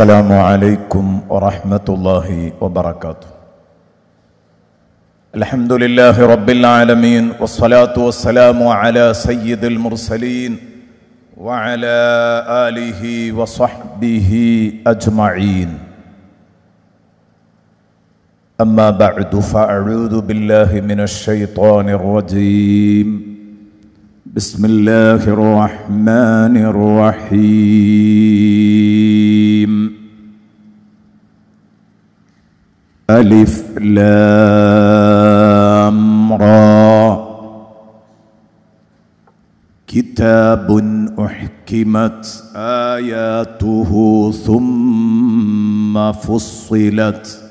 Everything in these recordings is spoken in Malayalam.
السلام عليكم ورحمة الله وبركاته الحمد لله رب العالمين والصلاة والسلام على سيد المرسلين وعلى آله وصحبه أجمعين أما بعد فأعوذ بالله من الشيطان الرجيم بسم الله الرحمن الرحيم ألف لام را كتاب أحكمت آياته ثم فصلت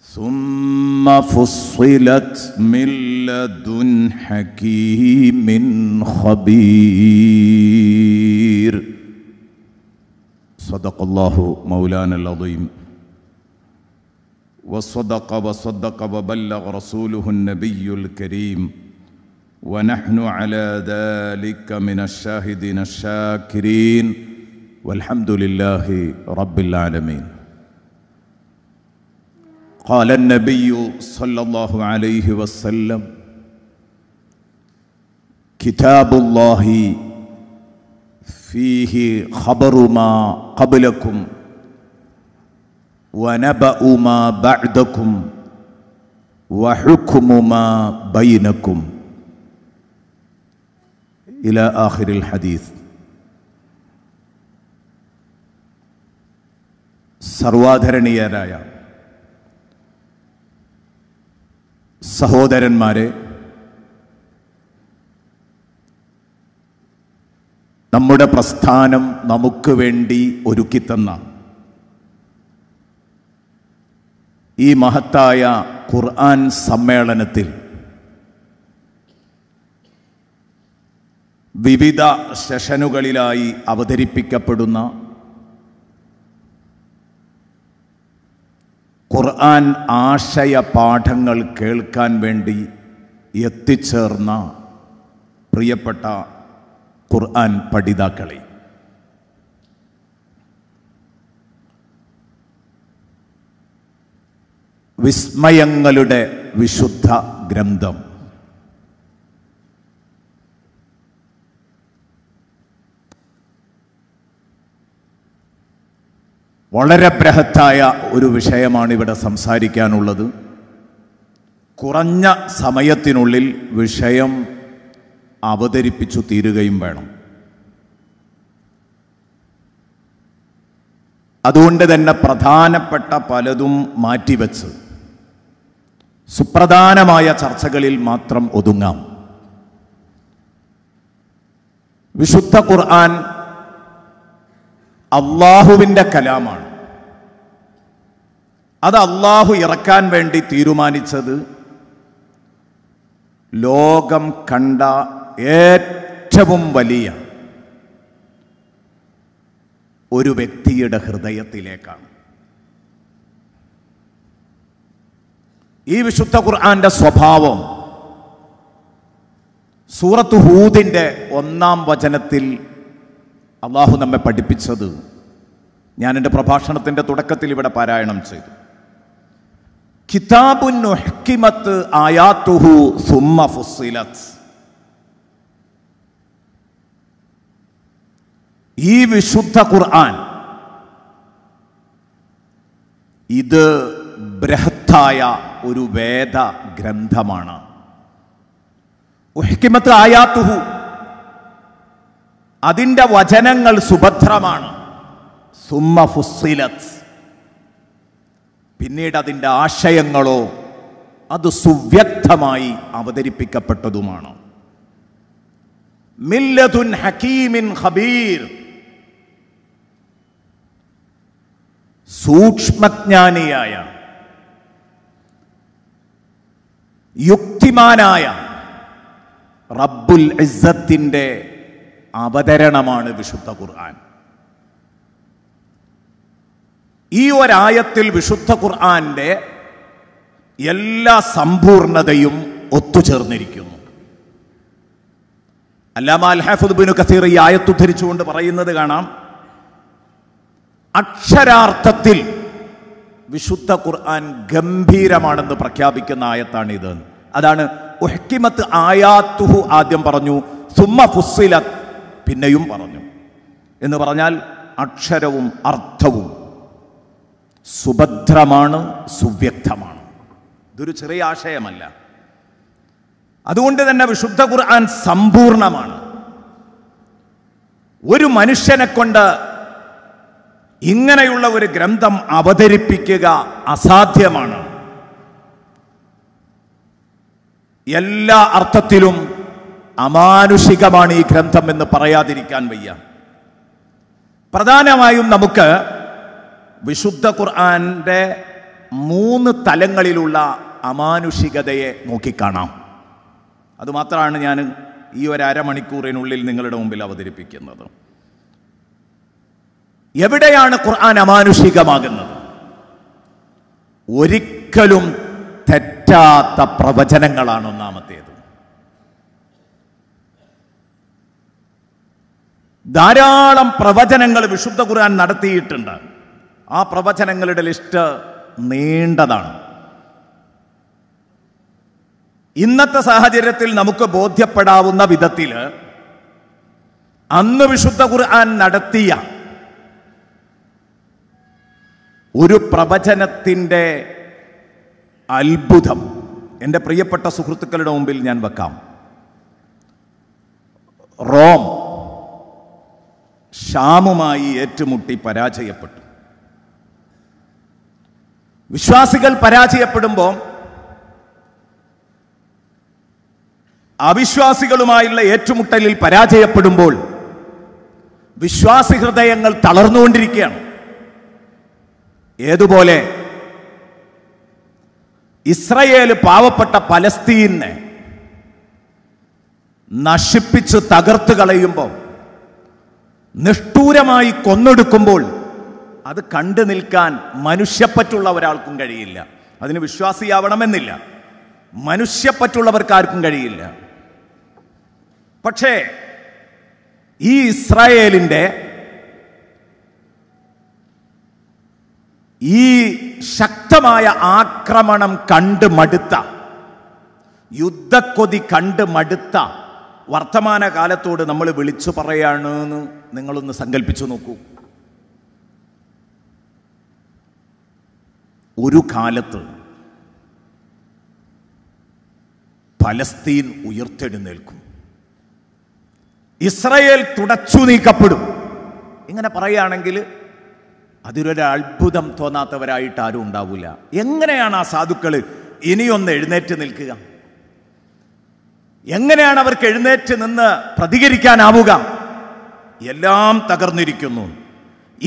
ثم فصلت من لدن حكيم خبير صدق الله مولانا العظيم وصدق وصدق وبلغ رسوله النبي الكريم ونحن على ذلك من الشاهدين الشاكرين والحمد لله رب العالمين قال النبي صلى الله عليه وسلم كتاب الله فيه خبر ما قبلكم ونبأ ما بعدكم وحكم ما بينكم إلى آخر الحديث സർവാധരണീയരായ സഹോദരന്മാരെ നമ്മുടെ പ്രസ്ഥാനം നമുക്ക് വേണ്ടി ഒരുക്കിത്തന്ന ഈ മഹത്തായ ഖുർആൻ സമ്മേളനത്തിൽ വിവിധ സെഷനുകളിലായി അവതരിപ്പിക്കപ്പെടുന്ന ഖുർആൻ ആശയ പാഠങ്ങൾ കേൾക്കാൻ വേണ്ടി എത്തിച്ചേർന്ന പ്രിയപ്പെട്ട ഖുർആൻ പഠിതാക്കളെ വിസ്മയങ്ങളുടെ വിശുദ്ധ ഗ്രന്ഥം വളരെ ബൃഹത്തായ ഒരു വിഷയമാണ് ഇവിടെ സംസാരിക്കാനുള്ളത് കുറഞ്ഞ സമയത്തിനുള്ളിൽ വിഷയം അവതരിപ്പിച്ചു തീരുകയും വേണം അതുകൊണ്ട് തന്നെ പ്രധാനപ്പെട്ട പലതും മാറ്റിവെച്ച് സുപ്രധാനമായ ചർച്ചകളിൽ മാത്രം ഒതുങ്ങാം വിശുദ്ധ ഖുർആൻ അള്ളാഹുവിൻ്റെ കലാമാണ് അത് അള്ളാഹു ഇറക്കാൻ വേണ്ടി തീരുമാനിച്ചത് ലോകം കണ്ട ഏറ്റവും വലിയ ഒരു വ്യക്തിയുടെ ഹൃദയത്തിലേക്കാണ് ഈ വിശുദ്ധ ഖുർആന്റെ സ്വഭാവം സൂറത്ത് ഹൂദിൻ്റെ ഒന്നാം വചനത്തിൽ അള്ളാഹു നമ്മെ പഠിപ്പിച്ചത് ഞാൻ എൻ്റെ പ്രഭാഷണത്തിൻ്റെ തുടക്കത്തിൽ ഇവിടെ പാരായണം ചെയ്തു കിതാബുന്നുഹിമത്ത് ആയാത്തുഹു സുമ്മ ഫുസിലത്ത് ഈ വിശുദ്ധ ഖുർആൻ ഇത് ബൃഹത്തായ ഒരു വേദ ഗ്രന്ഥമാണ് ഉഹിക്കിമത്ത് ആയാത്തുഹു അതിൻ്റെ വചനങ്ങൾ സുഭദ്രമാണ് സുമ ഫുസിലത്ത് പിന്നീട് അതിൻ്റെ ആശയങ്ങളോ അത് സുവ്യക്തമായി അവതരിപ്പിക്കപ്പെട്ടതുമാണ് മില്ലതുൻ ഹക്കീമിൻ ഹബീർ സൂക്ഷ്മജ്ഞാനിയായ യുക്തിമാനായ റബ്ബുൽ ഇസ്സത്തിൻ്റെ അവതരണമാണ് വിശുദ്ധ ഖുർആൻ ഈ ഒരായത്തിൽ വിശുദ്ധ ഖുർആന്റെ എല്ലാ സമ്പൂർണതയും ഒത്തുചേർന്നിരിക്കുന്നു അല്ലാമ ബിനു കസീർ ഈ ആയത്തുദ്ധരിച്ചുകൊണ്ട് പറയുന്നത് കാണാം അക്ഷരാർത്ഥത്തിൽ വിശുദ്ധ ഖുർആൻ ഗംഭീരമാണെന്ന് പ്രഖ്യാപിക്കുന്ന ആയത്താണിത് അതാണ് ഉഹ്കിമത്ത് ആയാത്തുഹു ആദ്യം പറഞ്ഞു സുമ ഫുസ്സിലത്ത് പിന്നെയും പറഞ്ഞു എന്ന് പറഞ്ഞാൽ അക്ഷരവും അർത്ഥവും സുഭദ്രമാണ് സുവ്യക്തമാണ് ഇതൊരു ചെറിയ ആശയമല്ല അതുകൊണ്ട് തന്നെ വിശുദ്ധ ഖുർആൻ സമ്പൂർണമാണ് ഒരു മനുഷ്യനെ കൊണ്ട് ഇങ്ങനെയുള്ള ഒരു ഗ്രന്ഥം അവതരിപ്പിക്കുക അസാധ്യമാണ് എല്ലാ അർത്ഥത്തിലും അമാനുഷികമാണ് ഈ ഗ്രന്ഥം എന്ന് പറയാതിരിക്കാൻ വയ്യ പ്രധാനമായും നമുക്ക് വിശുദ്ധ ഖുർആാൻ്റെ മൂന്ന് തലങ്ങളിലുള്ള അമാനുഷികതയെ നോക്കിക്കാണാം അതുമാത്രമാണ് ഞാൻ ഈ ഒരു അരമണിക്കൂറിനുള്ളിൽ നിങ്ങളുടെ മുമ്പിൽ അവതരിപ്പിക്കുന്നത് എവിടെയാണ് ഖുർആൻ അമാനുഷികമാകുന്നത് ഒരിക്കലും തെറ്റാത്ത പ്രവചനങ്ങളാണ് ഒന്നാമത്തേത് ധാരാളം പ്രവചനങ്ങൾ വിശുദ്ധ ഖുർആൻ നടത്തിയിട്ടുണ്ട് ആ പ്രവചനങ്ങളുടെ ലിസ്റ്റ് നീണ്ടതാണ് ഇന്നത്തെ സാഹചര്യത്തിൽ നമുക്ക് ബോധ്യപ്പെടാവുന്ന വിധത്തിൽ അന്ന് വിശുദ്ധ ഖുർആൻ നടത്തിയ ഒരു പ്രവചനത്തിൻ്റെ അത്ഭുതം എൻ്റെ പ്രിയപ്പെട്ട സുഹൃത്തുക്കളുടെ മുമ്പിൽ ഞാൻ വെക്കാം റോം ഷാമുമായി ഏറ്റുമുട്ടി പരാജയപ്പെട്ടു വിശ്വാസികൾ പരാജയപ്പെടുമ്പോൾ അവിശ്വാസികളുമായുള്ള ഏറ്റുമുട്ടലിൽ പരാജയപ്പെടുമ്പോൾ വിശ്വാസി ഹൃദയങ്ങൾ തളർന്നുകൊണ്ടിരിക്കുകയാണ് ഏതുപോലെ ഇസ്രയേൽ പാവപ്പെട്ട പലസ്തീനെ നശിപ്പിച്ച് തകർത്ത് കളയുമ്പോൾ നിഷ്ഠൂരമായി കൊന്നെടുക്കുമ്പോൾ അത് കണ്ടു നിൽക്കാൻ മനുഷ്യപ്പറ്റുള്ള ഒരാൾക്കും കഴിയില്ല അതിന് വിശ്വാസിയാവണമെന്നില്ല മനുഷ്യപ്പറ്റുള്ളവർക്കാർക്കും കഴിയില്ല പക്ഷേ ഈ ഇസ്രായേലിൻ്റെ ഈ ശക്തമായ ആക്രമണം കണ്ട് മടുത്ത യുദ്ധക്കൊതി കണ്ട് മടുത്ത വർത്തമാനകാലത്തോട് നമ്മൾ വിളിച്ചു പറയാണ് നിങ്ങളൊന്ന് സങ്കല്പിച്ചു നോക്കൂ ഒരു കാലത്ത് പലസ്തീൻ ഉയർത്തെഴുന്നേൽക്കും ഇസ്രയേൽ തുടച്ചു നീക്കപ്പെടും ഇങ്ങനെ പറയുകയാണെങ്കിൽ അതിലൊരു അത്ഭുതം തോന്നാത്തവരായിട്ട് ആരും ഉണ്ടാവില്ല എങ്ങനെയാണ് ആ സാധുക്കൾ ഇനിയൊന്ന് എഴുന്നേറ്റ് നിൽക്കുക എങ്ങനെയാണ് അവർക്ക് എഴുന്നേറ്റ് നിന്ന് പ്രതികരിക്കാനാവുക എല്ലാം തകർന്നിരിക്കുന്നു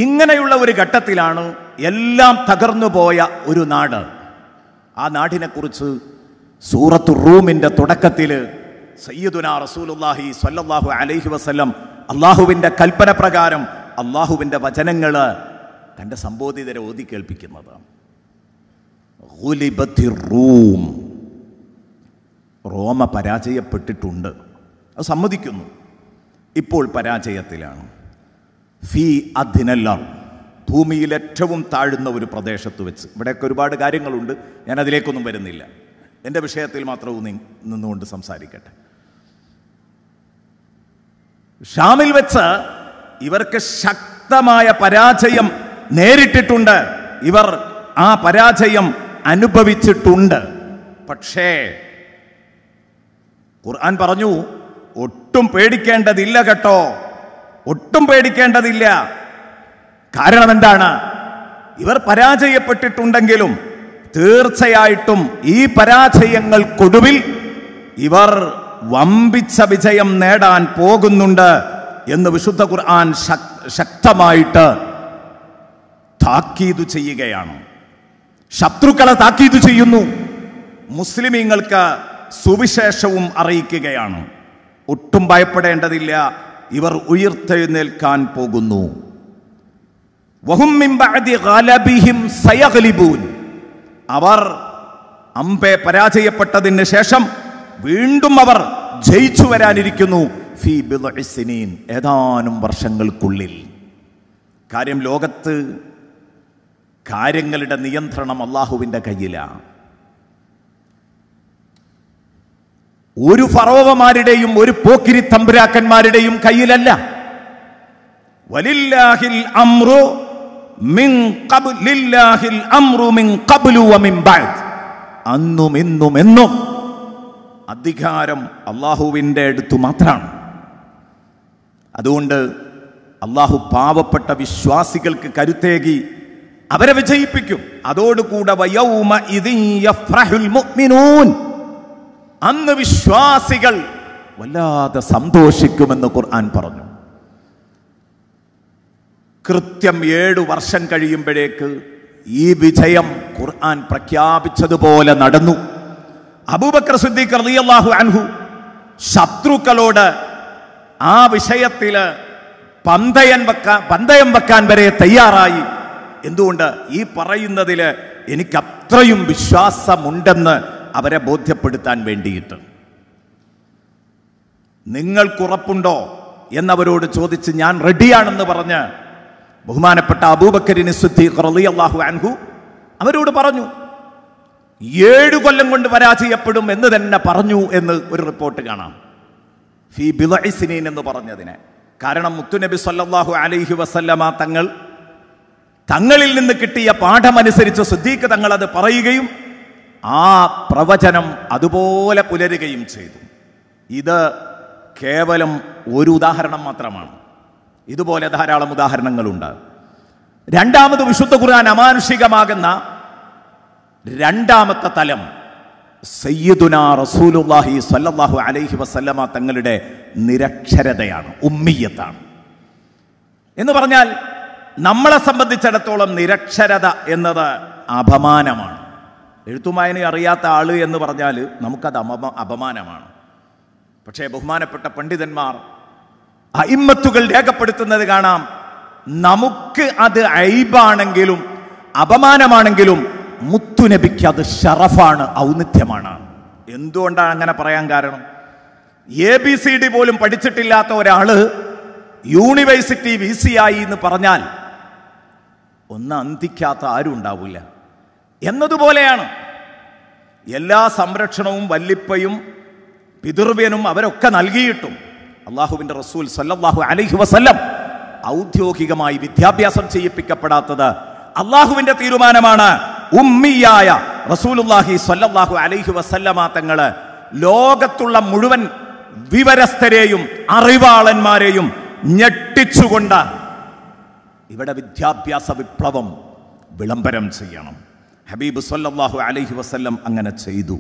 ഇങ്ങനെയുള്ള ഒരു ഘട്ടത്തിലാണ് എല്ലാം തകർന്നു പോയ ഒരു നാട് ആ നാടിനെക്കുറിച്ച് സൂറത്ത് റൂമിൻ്റെ തുടക്കത്തിൽ സയ്യിദുന റസൂലുല്ലാഹി സല്ലാഹു അലൈഹി വസല്ലം അള്ളാഹുവിൻ്റെ കൽപ്പന പ്രകാരം അള്ളാഹുവിൻ്റെ വചനങ്ങൾ തൻ്റെ സംബോധിതരെ ഓതി കേൾപ്പിക്കുന്നത് റൂം റോമ പരാജയപ്പെട്ടിട്ടുണ്ട് അത് സമ്മതിക്കുന്നു ഇപ്പോൾ പരാജയത്തിലാണ് ഫി അധിനെല്ലാം ഭൂമിയിൽ ഏറ്റവും താഴ്ന്ന ഒരു പ്രദേശത്ത് വെച്ച് ഇവിടെയൊക്കെ ഒരുപാട് കാര്യങ്ങളുണ്ട് ഞാൻ അതിലേക്കൊന്നും വരുന്നില്ല എൻ്റെ വിഷയത്തിൽ മാത്രവും നിന്നുകൊണ്ട് സംസാരിക്കട്ടെ ഷാമിൽ വെച്ച് ഇവർക്ക് ശക്തമായ പരാജയം നേരിട്ടിട്ടുണ്ട് ഇവർ ആ പരാജയം അനുഭവിച്ചിട്ടുണ്ട് പക്ഷേ ഖുർആൻ പറഞ്ഞു ഒട്ടും പേടിക്കേണ്ടതില്ല കേട്ടോ ഒട്ടും പേടിക്കേണ്ടതില്ല കാരണം എന്താണ് ഇവർ പരാജയപ്പെട്ടിട്ടുണ്ടെങ്കിലും തീർച്ചയായിട്ടും ഈ പരാജയങ്ങൾക്കൊടുവിൽ ഇവർ വമ്പിച്ച വിജയം നേടാൻ പോകുന്നുണ്ട് എന്ന് വിശുദ്ധ ഖുർആൻ ശക്തമായിട്ട് താക്കീത് ചെയ്യുകയാണ് ശത്രുക്കളെ താക്കീത് ചെയ്യുന്നു മുസ്ലിമീങ്ങൾക്ക് സുവിശേഷവും അറിയിക്കുകയാണ് ഒട്ടും ഭയപ്പെടേണ്ടതില്ല ഇവർ ഉയർത്തെഴുന്നേൽക്കാൻ പോകുന്നു അവർ അമ്പെ പരാജയപ്പെട്ടതിന് ശേഷം വീണ്ടും അവർ ജയിച്ചു വരാനിരിക്കുന്നു ഏതാനും വർഷങ്ങൾക്കുള്ളിൽ കാര്യം ലോകത്ത് കാര്യങ്ങളുടെ നിയന്ത്രണം അള്ളാഹുവിൻ്റെ കയ്യിലാണ് ഒരു ഫറോവമാരുടെയും ഒരു പോക്കിരി തമ്പുരാക്കന്മാരുടെയും കയ്യിലല്ല വലില്ലാഹിൽ അമ്രു മിൻ ലില്ലാഹിൽ അമ്രു മിൻ ഖബ്ലു വ മിൻ ബഅദ് അന്നും ഇന്നും എന്നും അധികാരം അള്ളാഹുവിൻ്റെ അടുത്തു മാത്രമാണ് അതുകൊണ്ട് അള്ളാഹു പാവപ്പെട്ട വിശ്വാസികൾക്ക് കരുത്തേകി അവരെ വിജയിപ്പിക്കും അതോടുകൂടെ അന്ന് വിശ്വാസികൾ വല്ലാതെ സന്തോഷിക്കുമെന്ന് ഖുർആൻ പറഞ്ഞു കൃത്യം ഏഴു വർഷം കഴിയുമ്പോഴേക്ക് ഈ വിജയം ഖുർആൻ പ്രഖ്യാപിച്ചതുപോലെ നടന്നു അബൂബക്കർ സിദ്ദീഖ് റളിയല്ലാഹു അൻഹു ശത്രുക്കളോട് ആ വിഷയത്തിൽ പന്തയൻ വെക്കാൻ പന്തയം വെക്കാൻ വരെ തയ്യാറായി എന്തുകൊണ്ട് ഈ പറയുന്നതിൽ എനിക്ക് അത്രയും വിശ്വാസമുണ്ടെന്ന് അവരെ ബോധ്യപ്പെടുത്താൻ വേണ്ടിയിട്ട് നിങ്ങൾക്കുറപ്പുണ്ടോ എന്നവരോട് ചോദിച്ച് ഞാൻ റെഡിയാണെന്ന് പറഞ്ഞ് ബഹുമാനപ്പെട്ട അബൂബക്കരിന് സുദ്ദീഖ് റലി അള്ളാഹു അൻഹു അവരോട് പറഞ്ഞു ഏഴു കൊല്ലം കൊണ്ട് പരാജയപ്പെടും എന്ന് തന്നെ പറഞ്ഞു എന്ന് ഒരു റിപ്പോർട്ട് കാണാം ഫി ബിലൈസിനീൻ എന്ന് പറഞ്ഞതിനെ കാരണം മുത്തുനബി സല്ലാഹു അലൈഹി വസല്ലമ തങ്ങൾ തങ്ങളിൽ നിന്ന് കിട്ടിയ പാഠമനുസരിച്ച് സിദ്ദീഖ് തങ്ങൾ അത് പറയുകയും ആ പ്രവചനം അതുപോലെ പുലരുകയും ചെയ്തു ഇത് കേവലം ഒരു ഉദാഹരണം മാത്രമാണ് ഇതുപോലെ ധാരാളം ഉദാഹരണങ്ങളുണ്ട് രണ്ടാമത് വിശുദ്ധ ഖുർആൻ അമാനുഷികമാകുന്ന രണ്ടാമത്തെ തലം സയ്യിദുന റസൂലുല്ലാഹി സല്ലാഹു അലൈഹി വസല്ലമ തങ്ങളുടെ നിരക്ഷരതയാണ് ഉമ്മിയത്താണ് എന്ന് പറഞ്ഞാൽ നമ്മളെ സംബന്ധിച്ചിടത്തോളം നിരക്ഷരത എന്നത് അപമാനമാണ് എഴുത്തുമായന അറിയാത്ത ആൾ എന്ന് പറഞ്ഞാൽ നമുക്കത് അപമാനമാണ് പക്ഷേ ബഹുമാനപ്പെട്ട പണ്ഡിതന്മാർ അയിമത്തുകൾ രേഖപ്പെടുത്തുന്നത് കാണാം നമുക്ക് അത് ഐബാണെങ്കിലും അപമാനമാണെങ്കിലും മുത്തുനബിക്ക് അത് ഷറഫാണ് ഔന്നിത്യമാണ് എന്തുകൊണ്ടാണ് അങ്ങനെ പറയാൻ കാരണം എ ബി സി ഡി പോലും പഠിച്ചിട്ടില്ലാത്ത ഒരാൾ യൂണിവേഴ്സിറ്റി വി സി ആയി എന്ന് പറഞ്ഞാൽ ഒന്ന് അന്തിക്കാത്ത ആരും ഉണ്ടാവില്ല എന്നതുപോലെയാണ് എല്ലാ സംരക്ഷണവും വല്ലിപ്പയും പിതൃവ്യനും അവരൊക്കെ നൽകിയിട്ടും അള്ളാഹുവിൻ്റെ റസൂൽ സല്ലാഹു അലഹി വസല്ലം ഔദ്യോഗികമായി വിദ്യാഭ്യാസം ചെയ്യിപ്പിക്കപ്പെടാത്തത് അള്ളാഹുവിൻ്റെ തീരുമാനമാണ് ഉമ്മിയായ റസൂലുല്ലാഹി സല്ലാഹു അലൈഹി വസല്ലമാ തങ്ങള് ലോകത്തുള്ള മുഴുവൻ വിവരസ്ഥരെയും അറിവാളന്മാരെയും ഞെട്ടിച്ചുകൊണ്ട് ഇവിടെ വിദ്യാഭ്യാസ വിപ്ലവം വിളംബരം ചെയ്യണം ഹബീബ് സല്ലാഹു അലൈഹി വസ്ല്ലം അങ്ങനെ ചെയ്തു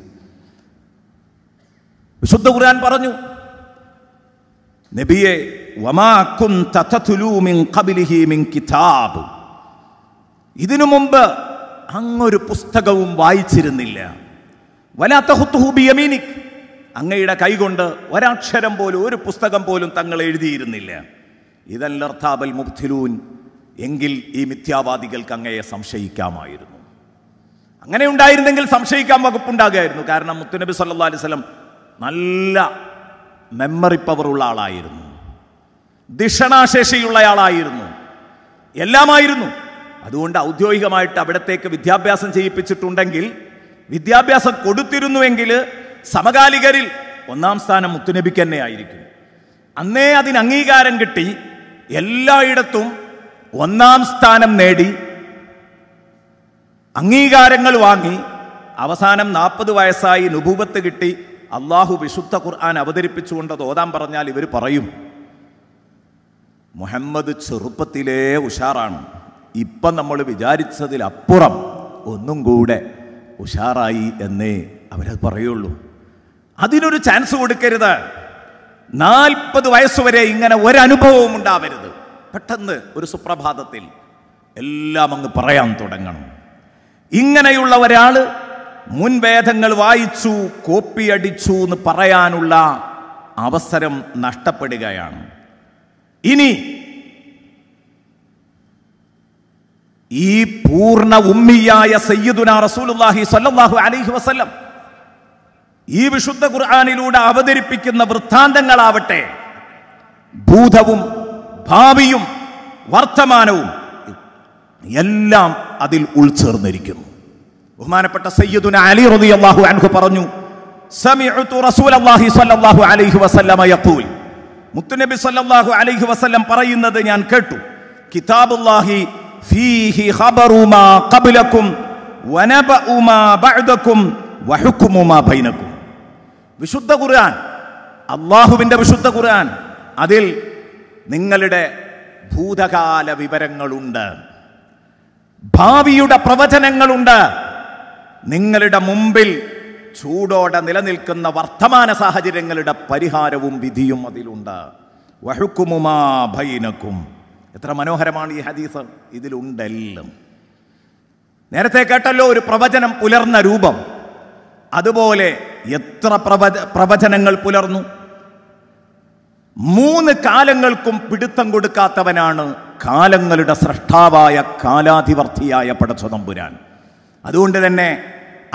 വിശുദ്ധ ഖുർആൻ പറഞ്ഞു നബിയെ കിതാബ് ഇതിനു മുമ്പ് അങ്ങൊരു പുസ്തകവും വായിച്ചിരുന്നില്ല വലാത്ത ഹുത്തുഹൂബി യമീനിക് അങ്ങയുടെ കൈകൊണ്ട് ഒരാക്ഷരം പോലും ഒരു പുസ്തകം പോലും തങ്ങൾ എഴുതിയിരുന്നില്ല ഇതല്ലർത്താബൽ മുഖ്തിലൂൻ എങ്കിൽ ഈ മിഥ്യാവാദികൾക്ക് അങ്ങയെ സംശയിക്കാമായിരുന്നു അങ്ങനെ ഉണ്ടായിരുന്നെങ്കിൽ സംശയിക്കാൻ വകുപ്പുണ്ടാകുമായിരുന്നു കാരണം മുത്തുനബി സല്ലാ അലിസ്ലം നല്ല മെമ്മറി പവറുള്ള ആളായിരുന്നു ദിഷണാശേഷിയുള്ള ആളായിരുന്നു എല്ലാമായിരുന്നു അതുകൊണ്ട് ഔദ്യോഗികമായിട്ട് അവിടത്തേക്ക് വിദ്യാഭ്യാസം ചെയ്യിപ്പിച്ചിട്ടുണ്ടെങ്കിൽ വിദ്യാഭ്യാസം കൊടുത്തിരുന്നുവെങ്കിൽ സമകാലികരിൽ ഒന്നാം സ്ഥാനം മുത്തുനബിക്ക് തന്നെ ആയിരിക്കും അന്നേ അതിന് അംഗീകാരം കിട്ടി എല്ലായിടത്തും ഒന്നാം സ്ഥാനം നേടി അംഗീകാരങ്ങൾ വാങ്ങി അവസാനം നാൽപ്പത് വയസ്സായി നുഭൂപത്ത് കിട്ടി അള്ളാഹു വിശുദ്ധ ഖുർആൻ അവതരിപ്പിച്ചുകൊണ്ട് അത് ഓതാൻ പറഞ്ഞാൽ ഇവർ പറയും മുഹമ്മദ് ചെറുപ്പത്തിലേ ഉഷാറാണ് ഇപ്പൊ നമ്മൾ വിചാരിച്ചതിലപ്പുറം ഒന്നും കൂടെ ഉഷാറായി എന്നേ അവരത് പറയുള്ളൂ അതിനൊരു ചാൻസ് കൊടുക്കരുത് നാൽപ്പത് വയസ്സുവരെ ഇങ്ങനെ ഒരനുഭവവും ഉണ്ടാവരുത് പെട്ടെന്ന് ഒരു സുപ്രഭാതത്തിൽ എല്ലാം അങ്ങ് പറയാൻ തുടങ്ങണം ഇങ്ങനെയുള്ള ഒരാൾ മുൻവേദങ്ങൾ വായിച്ചു കോപ്പി അടിച്ചു എന്ന് പറയാനുള്ള അവസരം നഷ്ടപ്പെടുകയാണ് ഇനി ഈ പൂർണ്ണ ഉമ്മിയായ സയ്യിദുന റസൂലുല്ലാഹി സല്ലാഹു അലൈഹി വസല്ലം ഈ വിശുദ്ധ ഖുർആാനിലൂടെ അവതരിപ്പിക്കുന്ന വൃത്താന്തങ്ങളാവട്ടെ ഭൂതവും ഭാവിയും വർത്തമാനവും എല്ലാം അതിൽ ഉൾച്ചേർന്നിരിക്കുന്നു ബഹുമാനപ്പെട്ട സയ്യിദുന അലി റതി അള്ളാഹു അൻഹു പറഞ്ഞു മുത്തുനബി സല്ലല്ലാഹു അലൈഹി വസല്ലം പറയുന്നത് ഞാൻ കേട്ടു കിതാബുല്ലാഹി ഫീഹി ഖബറുമാ ഖബലകും വനബഉമാ ബഅദക്കും വഹുക്കുമുമാ ബൈനകും വിശുദ്ധ ഖുർആൻ അല്ലാഹുവിന്റെ വിശുദ്ധ ഖുർആൻ അതിൽ നിങ്ങളുടെ ഭൂതകാല വിവരങ്ങളുണ്ട് ഭാവിയുടെ പ്രവചനങ്ങളുണ്ട് നിങ്ങളുടെ മുമ്പിൽ ചൂടോടെ നിലനിൽക്കുന്ന വർത്തമാന സാഹചര്യങ്ങളുടെ പരിഹാരവും വിധിയും അതിലുണ്ട് വഹുക്കുമുമാ ഭൈനക്കും എത്ര മനോഹരമാണ് ഈ ഹദീസ് ഇതിലുണ്ടെല്ലാം നേരത്തെ കേട്ടല്ലോ ഒരു പ്രവചനം പുലർന്ന രൂപം അതുപോലെ എത്ര പ്രവചനങ്ങൾ പുലർന്നു മൂന്ന് കാലങ്ങൾക്കും പിടുത്തം കൊടുക്കാത്തവനാണ് കാലങ്ങളുടെ സൃഷ്ടാവായ കാലാധിപർത്തിയായ പടച്ചതമ്പുരാൻ അതുകൊണ്ട് തന്നെ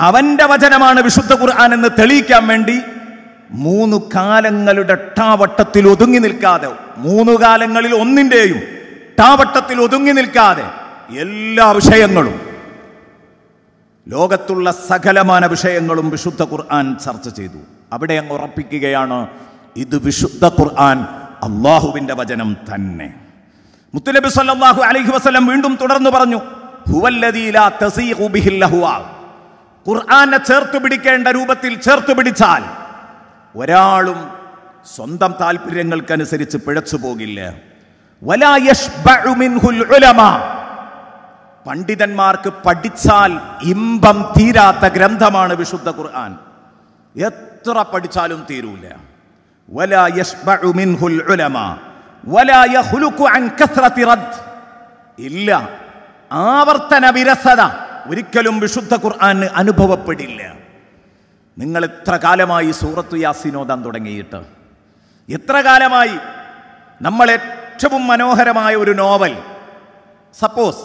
അവന്റെ വചനമാണ് വിശുദ്ധ ഖുർആൻ എന്ന് തെളിയിക്കാൻ വേണ്ടി മൂന്ന് കാലങ്ങളുടെ ടാവട്ടത്തിൽ ഒതുങ്ങി നിൽക്കാതെ മൂന്ന് കാലങ്ങളിൽ ഒന്നിൻ്റെയും ടാവട്ടത്തിൽ ഒതുങ്ങി നിൽക്കാതെ എല്ലാ വിഷയങ്ങളും ലോകത്തുള്ള സകലമാന വിഷയങ്ങളും വിശുദ്ധ ഖുർആൻ ചർച്ച ചെയ്തു അവിടെ അങ്ങ് ഉറപ്പിക്കുകയാണ് ഇത് വിശുദ്ധ ഖുർആൻ അള്ളാഹുവിൻ്റെ വചനം തന്നെ മുത്തുനബി സല്ലാഹു അലൈഹി വസ്ലം വീണ്ടും തുടർന്നു പറഞ്ഞു ഖുർആാനെ ചേർത്ത് പിടിക്കേണ്ട രൂപത്തിൽ ചേർത്ത് പിടിച്ചാൽ ഒരാളും സ്വന്തം താല്പര്യങ്ങൾക്കനുസരിച്ച് പിഴച്ചു പോകില്ല പണ്ഡിതന്മാർക്ക് പഠിച്ചാൽ ഇമ്പം തീരാത്ത ഗ്രന്ഥമാണ് വിശുദ്ധ ഖുർആൻ എത്ര പഠിച്ചാലും തീരൂല ولا يشبع منه العلماء ولا يخلق عن كثرة رد ഇല്ല ആവർത്തന വിരസത ഒരിക്കലും വിശുദ്ധ ഖുർആന് അനുഭവപ്പെടില്ല നിങ്ങൾ എത്ര കാലമായി സൂറത്തു യാസിനോദാൻ തുടങ്ങിയിട്ട് എത്ര കാലമായി നമ്മൾ ഏറ്റവും മനോഹരമായ ഒരു നോവൽ സപ്പോസ്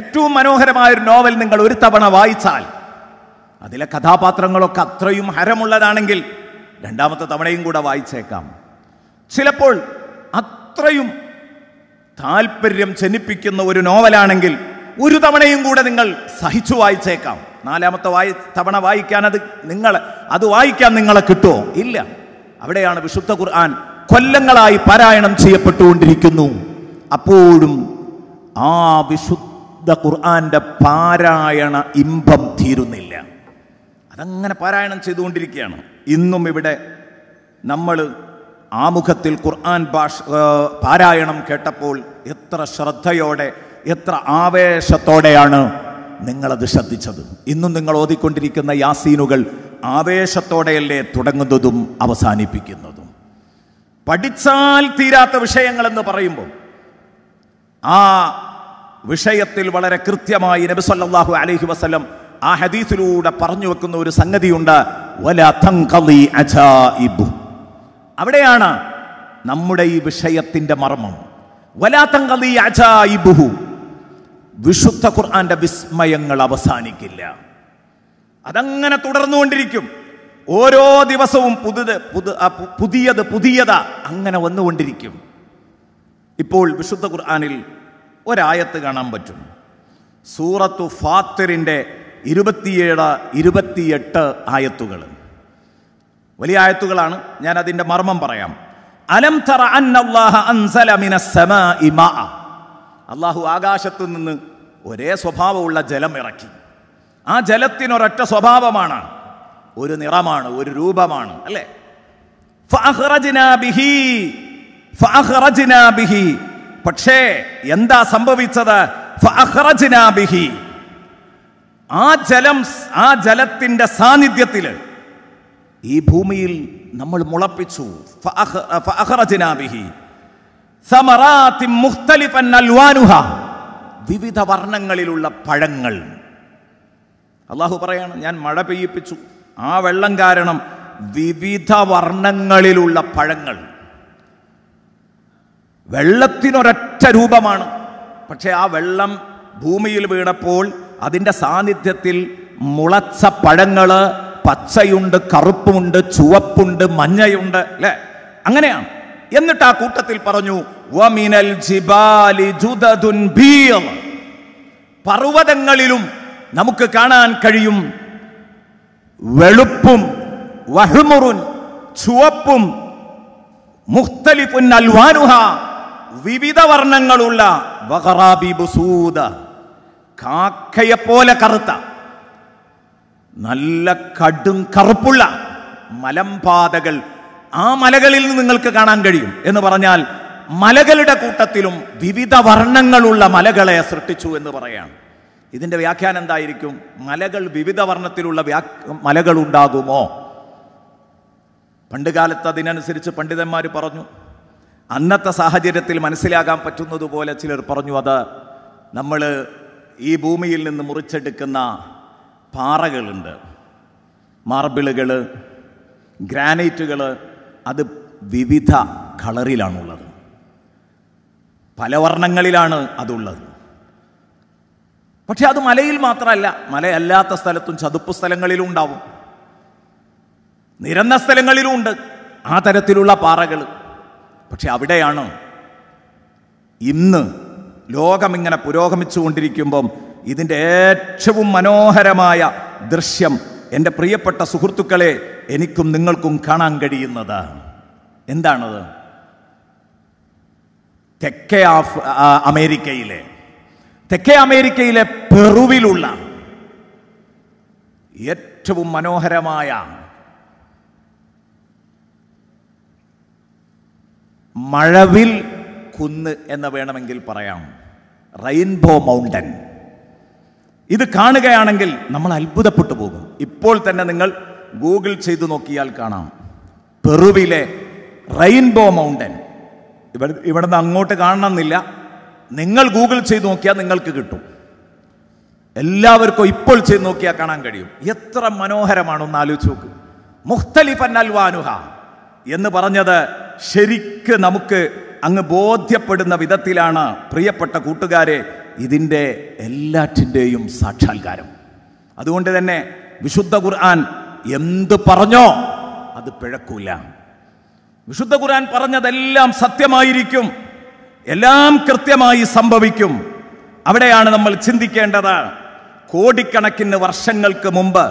ഏറ്റവും മനോഹരമായ ഒരു നോവൽ നിങ്ങൾ ഒരു തവണ വായിച്ചാൽ അതിലെ കഥാപാത്രങ്ങളൊക്കെ അത്രയും ഹരമുള്ളതാണെങ്കിൽ രണ്ടാമത്തെ തവണയും കൂടെ വായിച്ചേക്കാം ചിലപ്പോൾ അത്രയും താല്പര്യം ജനിപ്പിക്കുന്ന ഒരു നോവലാണെങ്കിൽ ഒരു തവണയും കൂടെ നിങ്ങൾ സഹിച്ചു വായിച്ചേക്കാം നാലാമത്തെ വായി തവണ വായിക്കാൻ അത് നിങ്ങൾ അത് വായിക്കാൻ നിങ്ങളെ കിട്ടുമോ ഇല്ല അവിടെയാണ് വിശുദ്ധ ഖുർആൻ കൊല്ലങ്ങളായി പാരായണം ചെയ്യപ്പെട്ടുകൊണ്ടിരിക്കുന്നു അപ്പോഴും ആ വിശുദ്ധ ഖുർആന്റെ പാരായണ ഇമ്പം തീരുന്നില്ല അതങ്ങനെ പാരായണം ചെയ്തുകൊണ്ടിരിക്കുകയാണ് ഇന്നും ഇവിടെ നമ്മൾ ആമുഖത്തിൽ ഖുർആൻ ഭാഷ പാരായണം കേട്ടപ്പോൾ എത്ര ശ്രദ്ധയോടെ എത്ര ആവേശത്തോടെയാണ് നിങ്ങളത് ശ്രദ്ധിച്ചത് ഇന്നും നിങ്ങൾ ഓതിക്കൊണ്ടിരിക്കുന്ന യാസീനുകൾ ആവേശത്തോടെയല്ലേ തുടങ്ങുന്നതും അവസാനിപ്പിക്കുന്നതും പഠിച്ചാൽ തീരാത്ത വിഷയങ്ങളെന്ന് പറയുമ്പോൾ ആ വിഷയത്തിൽ വളരെ കൃത്യമായി നബിസല്ലാഹു അലഹി വസ്ലം ആ ഹദീസിലൂടെ പറഞ്ഞു വെക്കുന്ന ഒരു സംഗതിയുണ്ട് അവിടെയാണ് നമ്മുടെ ഈ വിഷയത്തിന്റെ മർമ്മം വിശുദ്ധ ഖുർആന്റെ വിസ്മയങ്ങൾ അവസാനിക്കില്ല അതങ്ങനെ തുടർന്നുകൊണ്ടിരിക്കും ഓരോ ദിവസവും പുതുത് പുതിയത് പുതിയത അങ്ങനെ വന്നുകൊണ്ടിരിക്കും ഇപ്പോൾ വിശുദ്ധ ഖുർആാനിൽ ഒരായത്ത് കാണാൻ പറ്റും സൂറത്തു ഫാത്തിറിൻ്റെ ഇരുപത്തിയേഴ് ഇരുപത്തിയെട്ട് ആയത്തുകൾ വലിയ ആയത്തുകളാണ് ഞാൻ അതിൻ്റെ മർമ്മം പറയാം അലം തറ അള്ളാഹു ആകാശത്തു നിന്ന് ഒരേ സ്വഭാവമുള്ള ജലം ഇറക്കി ആ ജലത്തിനൊരൊറ്റ സ്വഭാവമാണ് ഒരു നിറമാണ് ഒരു രൂപമാണ് അല്ലേ പക്ഷേ എന്താ സംഭവിച്ചത് ആ ജലം ആ ജലത്തിൻ്റെ സാന്നിധ്യത്തിൽ ഈ ഭൂമിയിൽ നമ്മൾ മുളപ്പിച്ചു വിവിധ വർണ്ണങ്ങളിലുള്ള പഴങ്ങൾ അള്ളാഹു പറയാണ് ഞാൻ മഴ പെയ്യിപ്പിച്ചു ആ വെള്ളം കാരണം വിവിധ വർണ്ണങ്ങളിലുള്ള പഴങ്ങൾ വെള്ളത്തിനൊരൊറ്റ രൂപമാണ് പക്ഷേ ആ വെള്ളം ഭൂമിയിൽ വീണപ്പോൾ അതിൻ്റെ സാന്നിധ്യത്തിൽ മുളച്ച പഴങ്ങൾ പച്ചയുണ്ട് കറുപ്പുണ്ട് ചുവപ്പുണ്ട് മഞ്ഞയുണ്ട് അല്ലേ അങ്ങനെയാണ് എന്നിട്ട് ആ കൂട്ടത്തിൽ പറഞ്ഞു വമിനൽ ജിബാലി ജുദദുൻ പർവ്വതങ്ങളിലും നമുക്ക് കാണാൻ കഴിയും വെളുപ്പും വഹുമുറുൻ ചുവപ്പും മുഖ്തലിഫുൻ അൽവാനുഹ വിവിധ വർണ്ണങ്ങളുള്ള ബുസൂദ കാക്കയെപ്പോലെ കറുത്ത നല്ല കടും കറുപ്പുള്ള മലമ്പാതകൾ ആ മലകളിൽ നിന്ന് നിങ്ങൾക്ക് കാണാൻ കഴിയും എന്ന് പറഞ്ഞാൽ മലകളുടെ കൂട്ടത്തിലും വിവിധ വർണ്ണങ്ങളുള്ള മലകളെ സൃഷ്ടിച്ചു എന്ന് പറയാണ് ഇതിൻ്റെ വ്യാഖ്യാനം എന്തായിരിക്കും മലകൾ വിവിധ വർണ്ണത്തിലുള്ള വ്യാ മലകൾ ഉണ്ടാകുമോ പണ്ടുകാലത്ത് അതിനനുസരിച്ച് പണ്ഡിതന്മാർ പറഞ്ഞു അന്നത്തെ സാഹചര്യത്തിൽ മനസ്സിലാകാൻ പറ്റുന്നതുപോലെ ചിലർ പറഞ്ഞു അത് നമ്മൾ ഈ ഭൂമിയിൽ നിന്ന് മുറിച്ചെടുക്കുന്ന പാറകളുണ്ട് മാർബിളുകൾ ഗ്രാനൈറ്റുകൾ അത് വിവിധ കളറിലാണുള്ളത് പല വർണ്ണങ്ങളിലാണ് അതുള്ളത് പക്ഷെ അത് മലയിൽ മാത്രമല്ല മലയല്ലാത്ത സ്ഥലത്തും ചതുപ്പ് സ്ഥലങ്ങളിലും ഉണ്ടാവും നിരന്ന സ്ഥലങ്ങളിലും ഉണ്ട് ആ തരത്തിലുള്ള പാറകൾ പക്ഷെ അവിടെയാണ് ഇന്ന് ലോകമിങ്ങനെ പുരോഗമിച്ചുകൊണ്ടിരിക്കുമ്പം ഇതിൻ്റെ ഏറ്റവും മനോഹരമായ ദൃശ്യം എൻ്റെ പ്രിയപ്പെട്ട സുഹൃത്തുക്കളെ എനിക്കും നിങ്ങൾക്കും കാണാൻ കഴിയുന്നത് എന്താണത് തെക്കേ ആഫ് അമേരിക്കയിലെ തെക്കേ അമേരിക്കയിലെ പെറുവിലുള്ള ഏറ്റവും മനോഹരമായ മഴവിൽ കുന്ന് എന്ന് വേണമെങ്കിൽ പറയാം റെയിൻബോ മൗണ്ടൻ ഇത് കാണുകയാണെങ്കിൽ നമ്മൾ അത്ഭുതപ്പെട്ടു പോകും ഇപ്പോൾ തന്നെ നിങ്ങൾ ഗൂഗിൾ ചെയ്തു നോക്കിയാൽ കാണാം പെറുവിലെ റെയിൻബോ മൗണ്ടൻ ഇവിടെ ഇവിടുന്ന് അങ്ങോട്ട് കാണണമെന്നില്ല നിങ്ങൾ ഗൂഗിൾ ചെയ്തു നോക്കിയാൽ നിങ്ങൾക്ക് കിട്ടും എല്ലാവർക്കും ഇപ്പോൾ ചെയ്തു നോക്കിയാൽ കാണാൻ കഴിയും എത്ര മനോഹരമാണ് ഒന്ന് ആലോചിച്ച് നോക്ക് മുഖ്തലിഫൻ അൽവാനുഹ എന്ന് പറഞ്ഞത് ശരിക്ക് നമുക്ക് അങ്ങ് ബോധ്യപ്പെടുന്ന വിധത്തിലാണ് പ്രിയപ്പെട്ട കൂട്ടുകാരെ ഇതിൻ്റെ എല്ലാറ്റിൻ്റെയും സാക്ഷാത്കാരം അതുകൊണ്ട് തന്നെ വിശുദ്ധ ഖുർആൻ എന്ത് പറഞ്ഞോ അത് പിഴക്കൂല വിശുദ്ധ ഖുർആൻ പറഞ്ഞതെല്ലാം സത്യമായിരിക്കും എല്ലാം കൃത്യമായി സംഭവിക്കും അവിടെയാണ് നമ്മൾ ചിന്തിക്കേണ്ടത് കോടിക്കണക്കിന് വർഷങ്ങൾക്ക് മുമ്പ്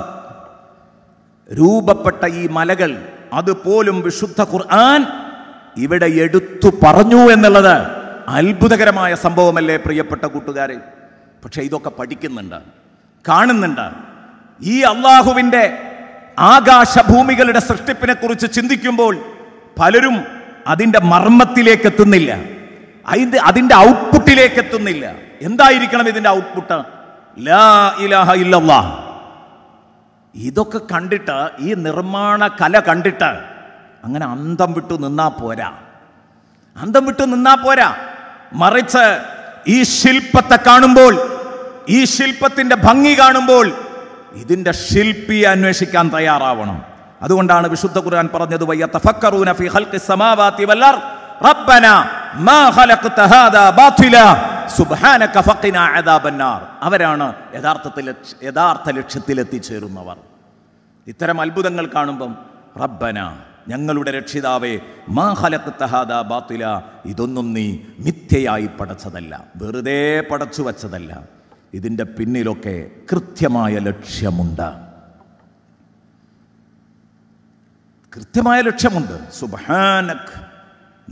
രൂപപ്പെട്ട ഈ മലകൾ അതുപോലും വിശുദ്ധ ഖുർആൻ ഇവിടെ എടുത്തു പറഞ്ഞു എന്നുള്ളത് അത്ഭുതകരമായ സംഭവമല്ലേ പ്രിയപ്പെട്ട കൂട്ടുകാരെ പക്ഷേ ഇതൊക്കെ പഠിക്കുന്നുണ്ട് കാണുന്നുണ്ട് ഈ അള്ളാഹുവിൻ്റെ ആകാശഭൂമികളുടെ സൃഷ്ടിപ്പിനെ കുറിച്ച് ചിന്തിക്കുമ്പോൾ പലരും അതിൻ്റെ മർമ്മത്തിലേക്ക് എത്തുന്നില്ല അതിൻ്റെ അതിൻ്റെ ഔട്ട്പുട്ടിലേക്ക് എത്തുന്നില്ല എന്തായിരിക്കണം ഇതിൻ്റെ ഔട്ട്പുട്ട് ലാ ഇലാഹ ഇതൊക്കെ കണ്ടിട്ട് ഈ നിർമ്മാണ കല കണ്ടിട്ട് അങ്ങനെ അന്തം വിട്ടു നിന്നാ പോരാ അന്തം വിട്ടു നിന്നാ പോരാ മറിച്ച് ഈ ശില്പത്തെ കാണുമ്പോൾ ഈ ശില്പത്തിൻ്റെ ഭംഗി കാണുമ്പോൾ ഇതിൻ്റെ ശില്പിയെ അന്വേഷിക്കാൻ തയ്യാറാവണം അതുകൊണ്ടാണ് വിശുദ്ധ ഖുർആൻ പറഞ്ഞത് അവരാണ് യഥാർത്ഥത്തിൽ യഥാർത്ഥ ലക്ഷ്യത്തിൽ എത്തിച്ചേരുന്നവർ ഇത്തരം അത്ഭുതങ്ങൾ കാണുമ്പം റബ്ബന ഞങ്ങളുടെ രക്ഷിതാവെ മാ തഹാദ ബാത്തില ഇതൊന്നും നീ മിഥ്യയായി പടച്ചതല്ല വെറുതെ പടച്ചു വച്ചതല്ല ഇതിൻ്റെ പിന്നിലൊക്കെ കൃത്യമായ ലക്ഷ്യമുണ്ട് കൃത്യമായ ലക്ഷ്യമുണ്ട് സുബാനക്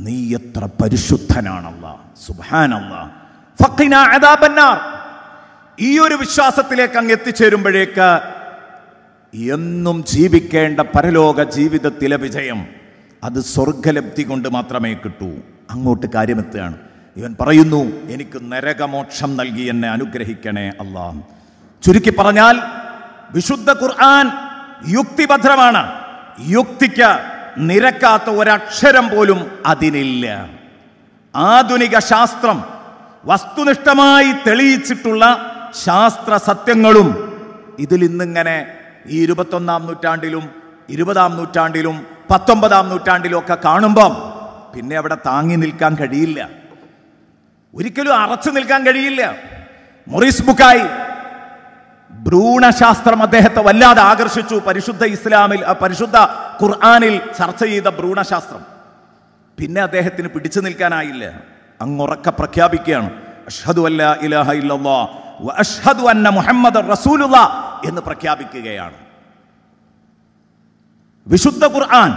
നീ എത്ര പരിശുദ്ധനാണല്ല സുബാനല്ല ഈ ഒരു വിശ്വാസത്തിലേക്ക് അങ്ങ് എത്തിച്ചേരുമ്പോഴേക്ക് എന്നും ജീവിക്കേണ്ട പരലോക ജീവിതത്തിലെ വിജയം അത് സ്വർഗലബ്ധി കൊണ്ട് മാത്രമേ കിട്ടൂ അങ്ങോട്ട് കാര്യമെത്തുകയാണ് ഇവൻ പറയുന്നു എനിക്ക് നരകമോക്ഷം നൽകി എന്നെ അനുഗ്രഹിക്കണേ അള്ളാഹ് ചുരുക്കി പറഞ്ഞാൽ വിശുദ്ധ ഖുർആൻ യുക്തിഭദ്രമാണ് യുക്തിക്ക് നിരക്കാത്ത ഒരക്ഷരം പോലും അതിനില്ല ആധുനിക ശാസ്ത്രം വസ്തുനിഷ്ഠമായി തെളിയിച്ചിട്ടുള്ള ശാസ്ത്ര സത്യങ്ങളും ഇതിൽ ഇന്നിങ്ങനെ ഈ ഇരുപത്തൊന്നാം നൂറ്റാണ്ടിലും ഇരുപതാം നൂറ്റാണ്ടിലും പത്തൊമ്പതാം നൂറ്റാണ്ടിലും ഒക്കെ കാണുമ്പം പിന്നെ അവിടെ താങ്ങി നിൽക്കാൻ കഴിയില്ല ഒരിക്കലും അറച്ചു നിൽക്കാൻ കഴിയില്ല മൊറീസ് ബുക്കായി ഭ്രൂണശാസ്ത്രം അദ്ദേഹത്തെ വല്ലാതെ ആകർഷിച്ചു പരിശുദ്ധ ഇസ്ലാമിൽ പരിശുദ്ധ ഖുർആാനിൽ ചർച്ച ചെയ്ത ഭ്രൂണശാസ്ത്രം പിന്നെ അദ്ദേഹത്തിന് പിടിച്ചു നിൽക്കാനായില്ല അങ്ങുറക്ക പ്രഖ്യാപിക്കുകയാണ് അഷദ് അല്ല ഇലാഹ ഇല്ലല്ലാ അന്ന മുഹമ്മദ് റസൂലുള്ള എന്ന് പ്രഖ്യാപിക്കുകയാണ് വിശുദ്ധ ഖുർആൻ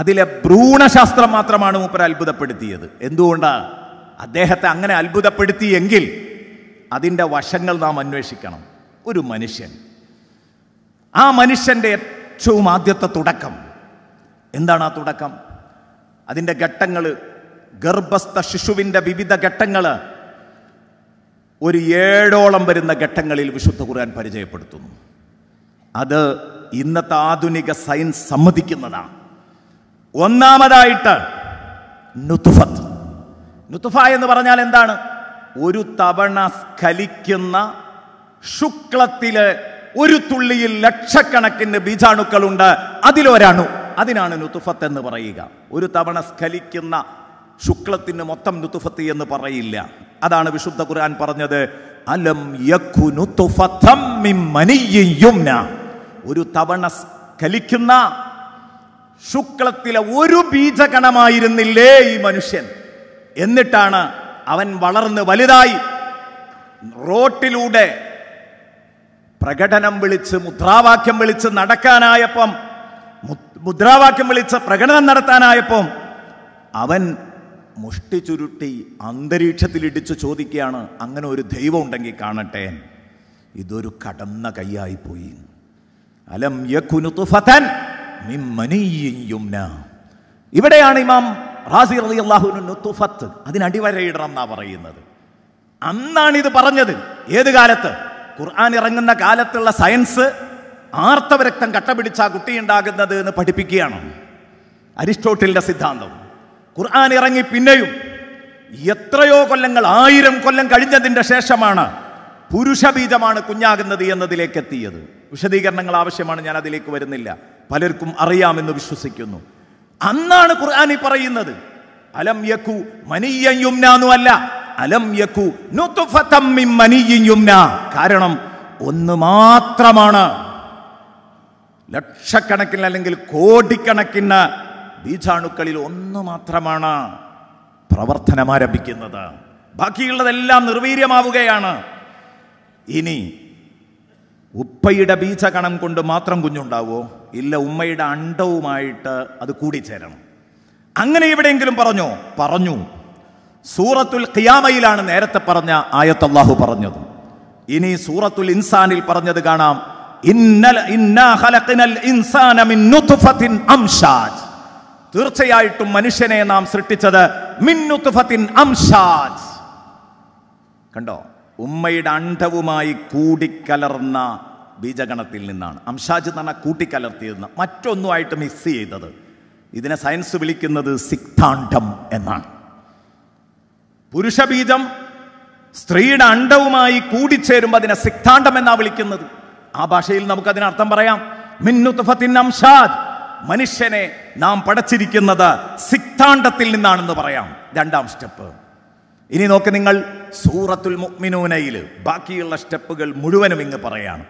അതിലെ ഭ്രൂണശാസ്ത്രം മാത്രമാണ് മൂപ്പർ അത്ഭുതപ്പെടുത്തിയത് എന്തുകൊണ്ടാണ് അദ്ദേഹത്തെ അങ്ങനെ അത്ഭുതപ്പെടുത്തിയെങ്കിൽ അതിൻ്റെ വശങ്ങൾ നാം അന്വേഷിക്കണം ഒരു മനുഷ്യൻ ആ മനുഷ്യൻ്റെ ഏറ്റവും ആദ്യത്തെ തുടക്കം എന്താണ് ആ തുടക്കം അതിൻ്റെ ഘട്ടങ്ങൾ ഗർഭസ്ഥ ശിശുവിൻ്റെ വിവിധ ഘട്ടങ്ങൾ ഒരു ഏഴോളം വരുന്ന ഘട്ടങ്ങളിൽ വിശുദ്ധ ഖുർആൻ പരിചയപ്പെടുത്തുന്നു അത് ഇന്നത്തെ ആധുനിക സയൻസ് സമ്മതിക്കുന്നതാണ് ഒന്നാമതായിട്ട് നുത്തുഫത്ത് നുത്തുഫ എന്ന് പറഞ്ഞാൽ എന്താണ് ഒരു തവണ സ്ഖലിക്കുന്ന ശുക്ലത്തിലെ ഒരു തുള്ളിയിൽ ലക്ഷക്കണക്കിന് ബീജാണുക്കളുണ്ട് അതിലൊരണു അതിനാണ് നുത്തുഫത്ത് എന്ന് പറയുക ഒരു തവണ സ്ഖലിക്കുന്ന ശുക്ലത്തിന് മൊത്തം നുത്തുഫത്ത് എന്ന് പറയില്ല അതാണ് വിശുദ്ധ ഖുർആൻ പറഞ്ഞത് അലം ഒരു തവണ കലിക്കുന്ന ശുക്ലത്തിലെ ഒരു ബീജകണമായിരുന്നില്ലേ ഈ മനുഷ്യൻ എന്നിട്ടാണ് അവൻ വളർന്ന് വലുതായി റോട്ടിലൂടെ പ്രകടനം വിളിച്ച് മുദ്രാവാക്യം വിളിച്ച് നടക്കാനായപ്പം മുദ്രാവാക്യം വിളിച്ച് പ്രകടനം നടത്താനായപ്പം അവൻ മുഷ്ടി ചുരുട്ടി അന്തരീക്ഷത്തിലിടിച്ചു ചോദിക്കുകയാണ് അങ്ങനെ ഒരു ദൈവം ഉണ്ടെങ്കിൽ കാണട്ടെ ഇതൊരു കടന്ന കൈയായിപ്പോയി അലം ഫതൻ ഇവിടെയാണ് ഇമാം റാസി അലി അള്ളാഹുനുഫത്ത് അതിനടിവരയിടണം എന്നാ പറയുന്നത് അന്നാണ് ഇത് പറഞ്ഞത് ഏത് കാലത്ത് ഖുർആൻ ഇറങ്ങുന്ന കാലത്തുള്ള സയൻസ് ആർത്തവരക്തം കട്ടപിടിച്ച കുട്ടി എന്ന് പഠിപ്പിക്കുകയാണ് അരിസ്റ്റോട്ടിലിന്റെ സിദ്ധാന്തം ഖുർആൻ ഇറങ്ങി പിന്നെയും എത്രയോ കൊല്ലങ്ങൾ ആയിരം കൊല്ലം കഴിഞ്ഞതിൻ്റെ ശേഷമാണ് പുരുഷബീജമാണ് കുഞ്ഞാകുന്നത് എന്നതിലേക്ക് എത്തിയത് വിശദീകരണങ്ങൾ ആവശ്യമാണ് ഞാൻ അതിലേക്ക് വരുന്നില്ല പലർക്കും അറിയാമെന്ന് വിശ്വസിക്കുന്നു അന്നാണ് ഖുർആാനി പറയുന്നത് അലം യക്കു മനിയുംനു അല്ല അലം യക്കു മനിയുംന കാരണം ഒന്ന് മാത്രമാണ് ലക്ഷക്കണക്കിന് അല്ലെങ്കിൽ കോടിക്കണക്കിന് ബീജാണുക്കളിൽ ഒന്ന് മാത്രമാണ് പ്രവർത്തനം ആരംഭിക്കുന്നത് ബാക്കിയുള്ളതെല്ലാം നിർവീര്യമാവുകയാണ് ഇനി ഉപ്പയുടെ ബീജകണം കൊണ്ട് മാത്രം കുഞ്ഞുണ്ടാവോ ഇല്ല ഉമ്മയുടെ അണ്ടവുമായിട്ട് അത് കൂടിച്ചേരണം അങ്ങനെ എവിടെയെങ്കിലും പറഞ്ഞോ പറഞ്ഞു സൂറത്തുൽ ഖിയാമയിലാണ് നേരത്തെ പറഞ്ഞ ആയത്തല്ലാഹു പറഞ്ഞത് ഇനി സൂറത്തുൽ ഇൻസാനിൽ പറഞ്ഞത് കാണാം ഇന്നൽ ഇന്നാ ഖലഖനൽ ഇൻസാന മിൻ അംശാജ് തീർച്ചയായിട്ടും മനുഷ്യനെ നാം സൃഷ്ടിച്ചത് മിന്നുത്തുഫത്തിൻ അംശാജ് കണ്ടോ ഉമ്മയുടെ അണ്ഡവുമായി കൂടിക്കലർന്ന ബീജഗണത്തിൽ നിന്നാണ് അംശാജ് എന്ന് പറഞ്ഞാൽ കൂട്ടിക്കലർത്തിയിരുന്ന മറ്റൊന്നുമായിട്ട് മിക്സ് ചെയ്തത് ഇതിനെ സയൻസ് വിളിക്കുന്നത് സിക്താണ്ഡം എന്നാണ് പുരുഷബീജം സ്ത്രീയുടെ അണ്ഡവുമായി കൂടിച്ചേരുമ്പോൾ അതിനെ സിക്താണ്ഡം എന്നാണ് വിളിക്കുന്നത് ആ ഭാഷയിൽ നമുക്കതിനർത്ഥം പറയാം മിന്നുത്തുഫത്തിൻ അംശാദ് മനുഷ്യനെ നാം പടച്ചിരിക്കുന്നത് സിക്താണ്ടത്തിൽ നിന്നാണെന്ന് പറയാം രണ്ടാം സ്റ്റെപ്പ് ഇനി നോക്ക് നിങ്ങൾ സൂറത്തുൽ മുഅ്മിനൂനയിൽ ബാക്കിയുള്ള സ്റ്റെപ്പുകൾ മുഴുവനും ഇങ്ങ് പറയാണ്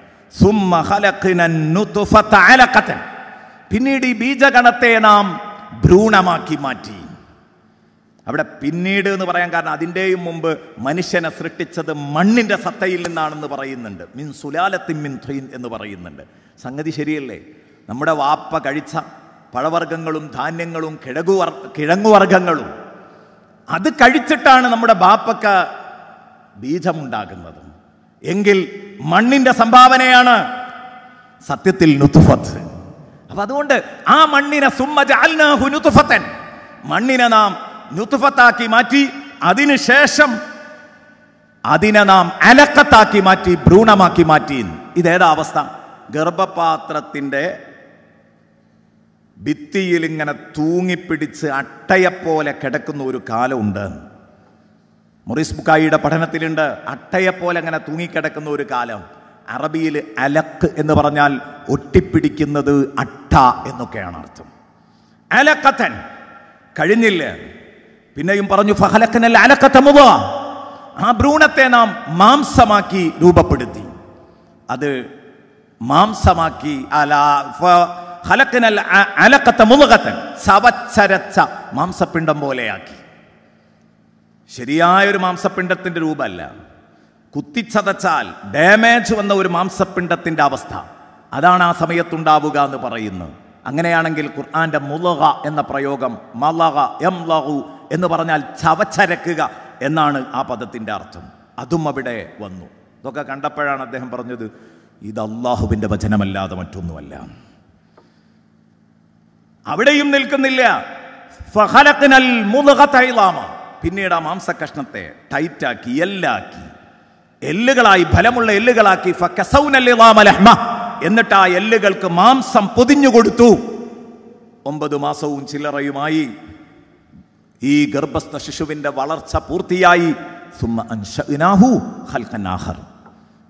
പിന്നീട് ഈ ബീജഗണത്തെ നാം ഭ്രൂണമാക്കി മാറ്റി അവിടെ പിന്നീട് എന്ന് പറയാൻ കാരണം അതിൻ്റെയും മുമ്പ് മനുഷ്യനെ സൃഷ്ടിച്ചത് മണ്ണിൻ്റെ സത്തയിൽ നിന്നാണെന്ന് പറയുന്നുണ്ട് മിൻ സുലാലത്തിൻ മിൻ ത്രീൻ എന്ന് പറയുന്നുണ്ട് സംഗതി ശരിയല്ലേ നമ്മുടെ വാപ്പ കഴിച്ച പഴവർഗ്ഗങ്ങളും ധാന്യങ്ങളും കിഴങ്ങുവർ കിഴങ്ങുവർഗ്ഗങ്ങളും അത് കഴിച്ചിട്ടാണ് നമ്മുടെ ബാപ്പക്ക ബീജമുണ്ടാകുന്നത് എങ്കിൽ മണ്ണിൻ്റെ സംഭാവനയാണ് സത്യത്തിൽ നുത്തുഫത്ത് അപ്പം അതുകൊണ്ട് ആ മണ്ണിനെ സുമ്മജാൽനുത്തുഫത്തൻ മണ്ണിനെ നാം നുത്തുഫത്താക്കി മാറ്റി അതിനുശേഷം അതിനെ നാം അലക്കത്താക്കി മാറ്റി ഭ്രൂണമാക്കി മാറ്റി ഇതേതാ അവസ്ഥ ഗർഭപാത്രത്തിൻ്റെ ഭിത്തിയിൽ ഇങ്ങനെ തൂങ്ങിപ്പിടിച്ച് അട്ടയെപ്പോലെ കിടക്കുന്ന ഒരു കാലമുണ്ട് മൊറീസ് ബുക്കായിയുടെ പഠനത്തിലുണ്ട് അട്ടയെപ്പോലെ അങ്ങനെ തൂങ്ങിക്കിടക്കുന്ന ഒരു കാലം അറബിയിൽ അലക്ക് എന്ന് പറഞ്ഞാൽ ഒട്ടിപ്പിടിക്കുന്നത് അട്ട എന്നൊക്കെയാണ് അർത്ഥം അലക്കത്തൻ കഴിഞ്ഞില്ല പിന്നെയും പറഞ്ഞു ഫഹലക്കനൽ അലക്കത്തമുവ ആ ഭ്രൂണത്തെ നാം മാംസമാക്കി രൂപപ്പെടുത്തി അത് മാംസമാക്കി അല ഹലക്കനൽ അലക്കത്ത മുതകത്തൻ സവച്ചരച്ച മാംസപ്പിണ്ടം പോലെയാക്കി ശരിയായ ഒരു മാംസപ്പിണ്ടത്തിൻ്റെ രൂപമല്ല കുത്തിച്ചതച്ചാൽ ഡാമേജ് വന്ന ഒരു മാംസപ്പിണ്ടത്തിൻ്റെ അവസ്ഥ അതാണ് ആ സമയത്തുണ്ടാവുക എന്ന് പറയുന്നു അങ്ങനെയാണെങ്കിൽ ഖുർആന്റെ മുലക എന്ന പ്രയോഗം മലക എം ലഹു എന്ന് പറഞ്ഞാൽ ചവച്ചരക്കുക എന്നാണ് ആ പദത്തിൻ്റെ അർത്ഥം അതും അവിടെ വന്നു ഇതൊക്കെ കണ്ടപ്പോഴാണ് അദ്ദേഹം പറഞ്ഞത് ഇത് അള്ളാഹുവിൻ്റെ വചനമല്ലാതെ മറ്റൊന്നുമല്ല അവിടെയും നിൽക്കുന്നില്ല പിന്നീട് ആ മാംസകഷ്ണത്തെ ടൈറ്റാക്കി എല്ലാക്കി എല്ലുകളായി ഫലമുള്ള എല്ലുകളാക്കി എന്നിട്ട് ആ എല്ലുകൾക്ക് മാംസം പൊതിഞ്ഞു കൊടുത്തു ഒമ്പത് മാസവും ചില്ലറയുമായി ഈ ഗർഭസ്ഥ ശിശുവിന്റെ വളർച്ച പൂർത്തിയായി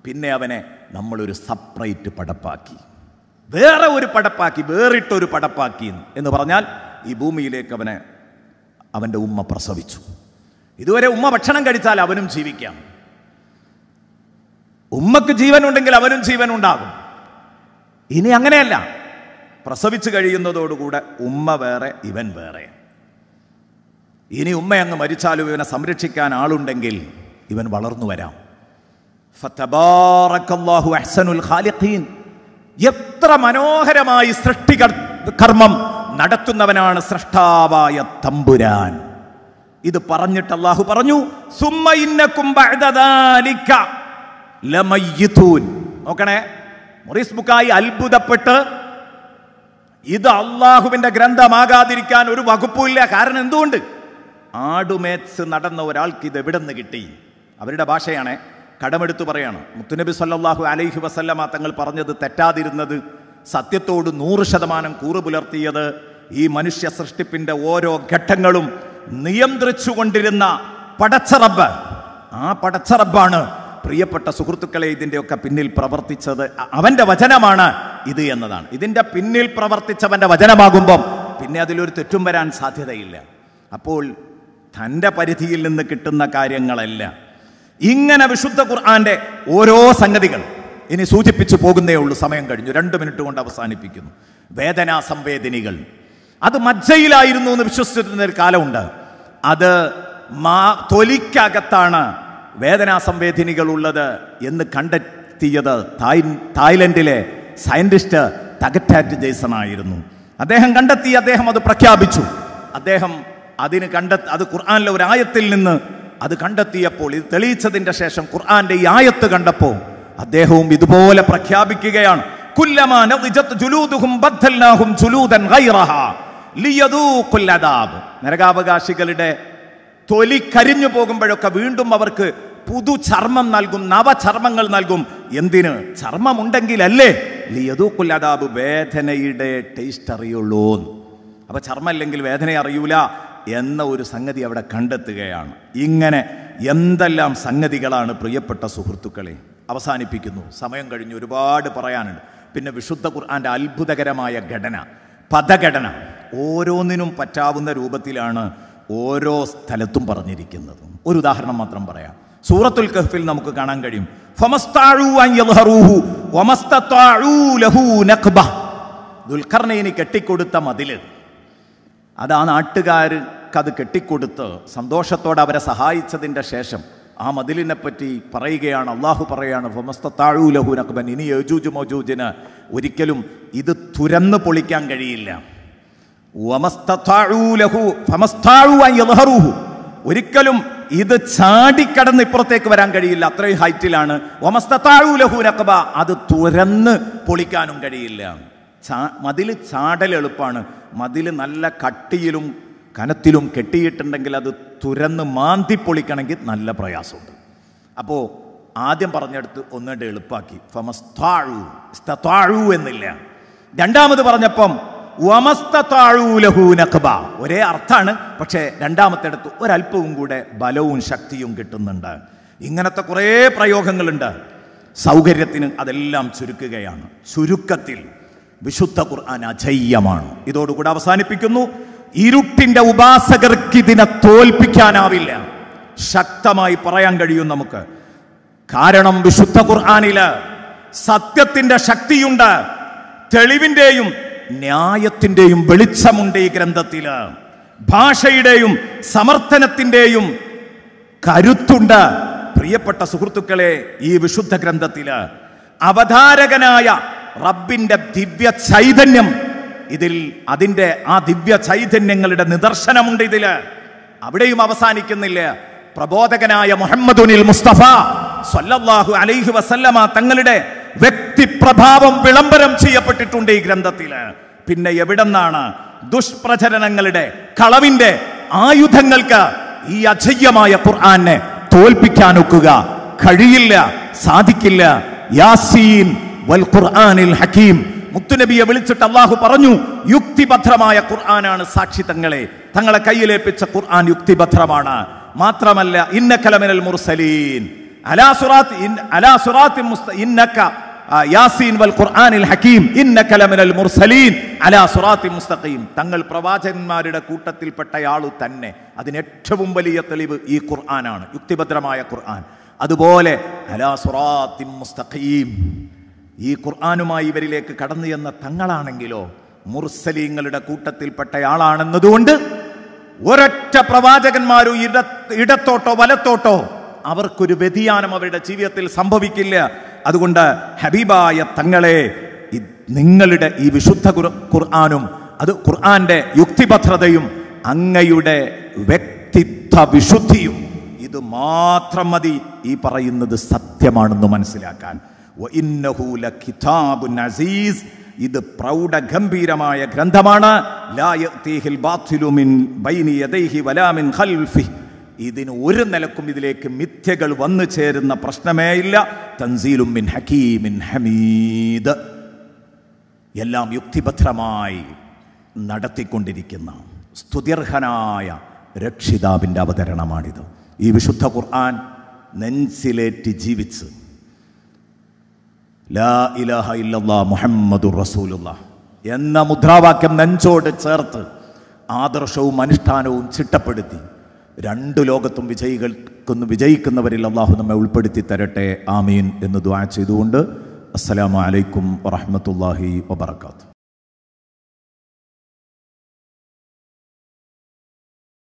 പിന്നെ അവനെ നമ്മളൊരു സപ്പറേറ്റ് പടപ്പാക്കി വേറെ ഒരു പടപ്പാക്കി വേറിട്ടൊരു പടപ്പാക്കി എന്ന് പറഞ്ഞാൽ ഈ ഭൂമിയിലേക്ക് അവനെ അവൻ്റെ ഉമ്മ പ്രസവിച്ചു ഇതുവരെ ഉമ്മ ഭക്ഷണം കഴിച്ചാൽ അവനും ജീവിക്കാം ഉമ്മക്ക് ജീവനുണ്ടെങ്കിൽ അവനും ജീവൻ ഉണ്ടാകും ഇനി അങ്ങനെയല്ല പ്രസവിച്ചു കഴിയുന്നതോടുകൂടെ ഉമ്മ വേറെ ഇവൻ വേറെ ഇനി ഉമ്മ അങ്ങ് മരിച്ചാലും ഇവനെ സംരക്ഷിക്കാൻ ആളുണ്ടെങ്കിൽ ഇവൻ വളർന്നു വരാം ഫത്തബാറക്കല്ലാഹു അഹ്സനുൽ ഖാലിഖീൻ എത്ര മനോഹരമായി സൃഷ്ടി കർമ്മം നടത്തുന്നവനാണ് സൃഷ്ടാവായ തമ്പുരാൻ ഇത് പറഞ്ഞിട്ട് അള്ളാഹു പറഞ്ഞു നോക്കണേ മൊറീസ് ബുക്കായി അത്ഭുതപ്പെട്ട് ഇത് അള്ളാഹുവിന്റെ ഗ്രന്ഥമാകാതിരിക്കാൻ ഒരു വകുപ്പുമില്ല കാരണം എന്തുകൊണ്ട് ആടുമേച്ച് നടന്ന ഒരാൾക്ക് ഇത് എവിടെ നിന്ന് കിട്ടി അവരുടെ ഭാഷയാണേ കടമെടുത്തു പറയാണ് മുത്തുനബി സല്ലാഹു അലൈഹി വസല്ലമ തങ്ങൾ പറഞ്ഞത് തെറ്റാതിരുന്നത് സത്യത്തോട് നൂറ് ശതമാനം കൂറു പുലർത്തിയത് ഈ മനുഷ്യ സൃഷ്ടിപ്പിൻ്റെ ഓരോ ഘട്ടങ്ങളും നിയന്ത്രിച്ചുകൊണ്ടിരുന്ന പടച്ചറബ് ആ പടച്ചറബാണ് പ്രിയപ്പെട്ട സുഹൃത്തുക്കളെ ഇതിൻ്റെയൊക്കെ പിന്നിൽ പ്രവർത്തിച്ചത് അവൻ്റെ വചനമാണ് ഇത് എന്നതാണ് ഇതിൻ്റെ പിന്നിൽ പ്രവർത്തിച്ചവൻ്റെ വചനമാകുമ്പം പിന്നെ അതിലൊരു തെറ്റും വരാൻ സാധ്യതയില്ല അപ്പോൾ തൻ്റെ പരിധിയിൽ നിന്ന് കിട്ടുന്ന കാര്യങ്ങളെല്ലാം ഇങ്ങനെ വിശുദ്ധ ഖുർആന്റെ ഓരോ സംഗതികൾ ഇനി സൂചിപ്പിച്ചു പോകുന്നേ ഉള്ളൂ സമയം കഴിഞ്ഞു രണ്ട് മിനിറ്റ് കൊണ്ട് അവസാനിപ്പിക്കുന്നു വേദനാ സംവേദനികൾ അത് മജ്ജയിലായിരുന്നു എന്ന് വിശ്വസിച്ചിരുന്ന ഒരു കാലമുണ്ട് അത് മാ തൊലിക്കകത്താണ് വേദനാ സംവേദനികൾ ഉള്ളത് എന്ന് കണ്ടെത്തിയത് തായ് തായ്ലൻഡിലെ സയന്റിസ്റ്റ് തകറ്റാറ്റ് ജെയ്സൺ ആയിരുന്നു അദ്ദേഹം കണ്ടെത്തി അദ്ദേഹം അത് പ്രഖ്യാപിച്ചു അദ്ദേഹം അതിന് കണ്ടെ അത് ഖുർആാനിലെ ഒരു ആയത്തിൽ നിന്ന് അത് കണ്ടെത്തിയപ്പോൾ ഇത് തെളിയിച്ചതിൻ്റെ ശേഷം ഖുർആന്റെ ഈ ആയത്ത് കണ്ടപ്പോൾ അദ്ദേഹവും ഇതുപോലെ പ്രഖ്യാപിക്കുകയാണ് നരകാവകാശികളുടെ തൊലി കരിഞ്ഞു പോകുമ്പോഴൊക്കെ വീണ്ടും അവർക്ക് പുതു ചർമ്മം നൽകും നവചർമ്മങ്ങൾ നൽകും എന്തിന് ചർമ്മമുണ്ടെങ്കിലല്ലേ ലിയതൂക്കുല്ലാതാബ് വേദനയുടെ ടേസ്റ്റ് അറിയുള്ളൂ അപ്പൊ ചർമ്മം അല്ലെങ്കിൽ വേദന അറിയൂല എന്ന ഒരു സംഗതി അവിടെ കണ്ടെത്തുകയാണ് ഇങ്ങനെ എന്തെല്ലാം സംഗതികളാണ് പ്രിയപ്പെട്ട സുഹൃത്തുക്കളെ അവസാനിപ്പിക്കുന്നു സമയം കഴിഞ്ഞ് ഒരുപാട് പറയാനുണ്ട് പിന്നെ വിശുദ്ധ ഖുർആൻ്റെ അത്ഭുതകരമായ ഘടന പദഘടന ഓരോന്നിനും പറ്റാവുന്ന രൂപത്തിലാണ് ഓരോ സ്ഥലത്തും പറഞ്ഞിരിക്കുന്നത് ഒരു ഉദാഹരണം മാത്രം പറയാം സൂറത്തുൽ കഹ്ഫിൽ നമുക്ക് കാണാൻ കഴിയും ദുൽഖർണയിന് കെട്ടിക്കൊടുത്ത മതില് അതാ നാട്ടുകാർ അവർക്കത് കെട്ടിക്കൊടുത്ത് സന്തോഷത്തോടെ അവരെ സഹായിച്ചതിൻ്റെ ശേഷം ആ മതിലിനെ പറ്റി പറയുകയാണ് അള്ളാഹു പറയുകയാണ് ഫമസ്താഴൂലഹൂനക്ബൻ ഇനി യജൂജ് മോജൂജിന് ഒരിക്കലും ഇത് തുരന്ന് പൊളിക്കാൻ കഴിയില്ല ഒരിക്കലും ഇത് ചാടിക്കടന്ന് ഇപ്പുറത്തേക്ക് വരാൻ കഴിയില്ല അത്രയും ഹൈറ്റിലാണ് ഒമസ്താഴൂലഹൂനക്കബ അത് തുരന്ന് പൊളിക്കാനും കഴിയില്ല മതില് ചാടൽ എളുപ്പമാണ് മതില് നല്ല കട്ടിയിലും കനത്തിലും കെട്ടിയിട്ടുണ്ടെങ്കിൽ അത് തുരന്ന് മാന്തിപ്പൊളിക്കണമെങ്കിൽ നല്ല പ്രയാസമുണ്ട് അപ്പോൾ ആദ്യം പറഞ്ഞെടുത്ത് ഒന്നുകൊണ്ട് എളുപ്പാക്കി ഫമസ്താഴു എന്നില്ല രണ്ടാമത് പറഞ്ഞപ്പം വമസ്താഴൂലഹൂനഖബ ഒരേ അർത്ഥാണ് പക്ഷേ രണ്ടാമത്തെടുത്ത് ഒരല്പവും കൂടെ ബലവും ശക്തിയും കിട്ടുന്നുണ്ട് ഇങ്ങനത്തെ കുറേ പ്രയോഗങ്ങളുണ്ട് സൗകര്യത്തിന് അതെല്ലാം ചുരുക്കുകയാണ് ചുരുക്കത്തിൽ വിശുദ്ധ ഖുർആൻ അജയ്യമാണ് ഇതോടുകൂടെ അവസാനിപ്പിക്കുന്നു ഇരുട്ടിന്റെ ഉപാസകർക്ക് ഇതിനെ തോൽപ്പിക്കാനാവില്ല ശക്തമായി പറയാൻ കഴിയും നമുക്ക് കാരണം വിശുദ്ധ ഖുർആാനില് സത്യത്തിന്റെ ശക്തിയുണ്ട് തെളിവിന്റെയും ന്യായത്തിന്റെയും വെളിച്ചമുണ്ട് ഈ ഗ്രന്ഥത്തില് ഭാഷയുടെയും സമർത്ഥനത്തിന്റെയും കരുത്തുണ്ട് പ്രിയപ്പെട്ട സുഹൃത്തുക്കളെ ഈ വിശുദ്ധ ഗ്രന്ഥത്തില് അവതാരകനായ റബ്ബിന്റെ ദിവ്യ ചൈതന്യം ഇതിൽ അതിൻ്റെ ആ ദിവ്യ ചൈതന്യങ്ങളുടെ നിദർശനമുണ്ട് ഇതിൽ അവിടെയും അവസാനിക്കുന്നില്ല പ്രബോധകനായ മുഹമ്മദുനിൽ മുസ്തഫ സല്ലല്ലാഹു അലൈഹി വസല്ലമ തങ്ങളുടെ വ്യക്തിപ്രഭാവം വിളംബരം ചെയ്യപ്പെട്ടിട്ടുണ്ട് ഈ ഗ്രന്ഥത്തിൽ പിന്നെ എവിടെന്നാണ് ദുഷ്പ്രചരണങ്ങളുടെ കളവിന്റെ ആയുധങ്ങൾക്ക് ഈ അജയ്യമായ ഖുർആനെ തോൽപ്പിക്കാനൊക്കുക കഴിയില്ല സാധിക്കില്ല യാസീൻ വൽ ഖുർആനിൽ ഹക്കീം മുത്തുനബിയെ വിളിച്ചിട്ട് അള്ളാഹു പറഞ്ഞു യുക്തിഭദ്രമായ ഖുർആനാണ് സാക്ഷി തങ്ങളെ തങ്ങളെ കയ്യിലേപ്പിച്ച ഖുർആൻ യുക്തിഭദ്രമാണ് മാത്രമല്ല ഇന്നക്കലമിനൽ മുർസലീൻ ഇന്നക്ക യാസീൻ വൽ ഖുർആനിൽ ഹക്കീം ഇന്നക്കലമിനൽ മുർസലീൻ അലാ സുറാത്തി മുസ്തഖീം തങ്ങൾ പ്രവാചകന്മാരുടെ കൂട്ടത്തിൽപ്പെട്ടയാളു തന്നെ അതിന് ഏറ്റവും വലിയ തെളിവ് ഈ ഖുർആനാണ് യുക്തിഭദ്രമായ ഖുർആൻ അതുപോലെ അലാ സുറാത്തി മുസ്തഖീം ഈ ഖുർആാനുമായി ഇവരിലേക്ക് കടന്നു ചെന്ന തങ്ങളാണെങ്കിലോ മുർസലീങ്ങളുടെ കൂട്ടത്തിൽപ്പെട്ടയാളാണെന്നതുകൊണ്ട് ഒരൊറ്റ പ്രവാചകന്മാരും ഇട ഇടത്തോട്ടോ വലത്തോട്ടോ അവർക്കൊരു വ്യതിയാനം അവരുടെ ജീവിതത്തിൽ സംഭവിക്കില്ല അതുകൊണ്ട് ഹബീബായ തങ്ങളെ നിങ്ങളുടെ ഈ വിശുദ്ധ ഖുർആാനും അത് ഖുർആാന്റെ യുക്തിഭദ്രതയും അങ്ങയുടെ വ്യക്തിത്വ വിശുദ്ധിയും ഇത് മാത്രം മതി ഈ പറയുന്നത് സത്യമാണെന്ന് മനസ്സിലാക്കാൻ ഇത് പ്രൗഢഗംഭീരമായ ഗ്രന്ഥമാണ് ഇതിന് ഒരു നിലക്കും ഇതിലേക്ക് മിഥ്യകൾ വന്നു ചേരുന്ന പ്രശ്നമേ ഇല്ല തൻസീലും ഹമീദ് എല്ലാം യുക്തിഭദ്രമായി നടത്തിക്കൊണ്ടിരിക്കുന്ന സ്തുതിർഹനായ രക്ഷിതാവിൻ്റെ അവതരണമാണിത് ഈ വിശുദ്ധ ഖുർആൻ നെൻസിലേറ്റ് ജീവിച്ച് ലാ ഇലാഹ ഇല്ലല്ലാ മുഹമ്മദുർ റസൂലുള്ള എന്ന മുദ്രാവാക്യം നെഞ്ചോട് ചേർത്ത് ആദർശവും അനുഷ്ഠാനവും ചിട്ടപ്പെടുത്തി രണ്ട് ലോകത്തും വിജയികൾക്കൊന്ന് വിജയിക്കുന്നവരിൽ അള്ളാഹു നമ്മെ ഉൾപ്പെടുത്തി തരട്ടെ ആമീൻ എന്ന് ദ്വാ ചെയ്തുകൊണ്ട് അലൈക്കും വറഹമത്തല്ലാഹി വബർക്കാത്തു